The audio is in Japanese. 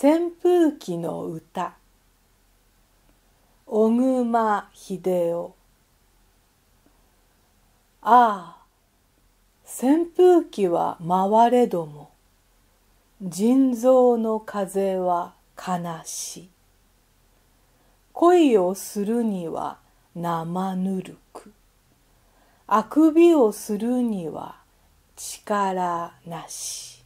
扇風機の歌小熊秀夫ああ扇風機は回れども腎臓の風は悲し恋をするには生ぬるくあくびをするには力なし